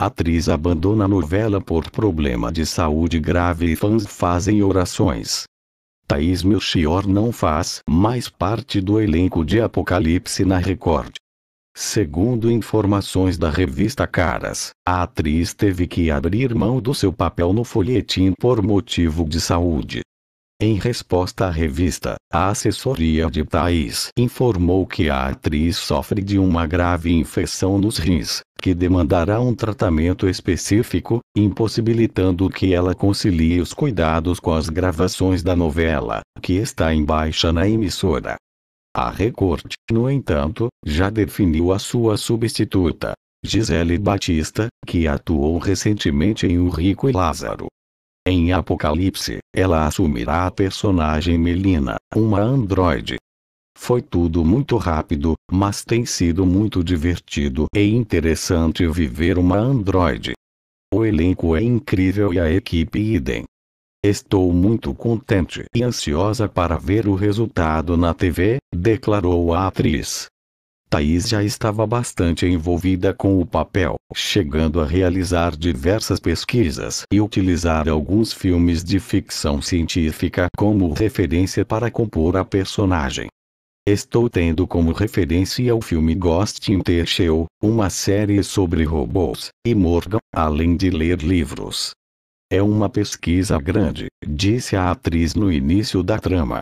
Atriz abandona a novela por problema de saúde grave e fãs fazem orações. Thaís Melchior não faz mais parte do elenco de Apocalipse na Record. Segundo informações da revista Caras, a atriz teve que abrir mão do seu papel no folhetim por motivo de saúde. Em resposta à revista, a assessoria de Thaís informou que a atriz sofre de uma grave infecção nos rins, que demandará um tratamento específico, impossibilitando que ela concilie os cuidados com as gravações da novela, que está em baixa na emissora. A Record, no entanto, já definiu a sua substituta, Gisele Batista, que atuou recentemente em O Rico e Lázaro. Em Apocalipse, ela assumirá a personagem Melina, uma androide, foi tudo muito rápido, mas tem sido muito divertido e interessante viver uma Android. O elenco é incrível e a equipe idem. Estou muito contente e ansiosa para ver o resultado na TV, declarou a atriz. Thaís já estava bastante envolvida com o papel, chegando a realizar diversas pesquisas e utilizar alguns filmes de ficção científica como referência para compor a personagem. Estou tendo como referência o filme Ghost in the Shell, uma série sobre robôs, e Morgan, além de ler livros. É uma pesquisa grande, disse a atriz no início da trama.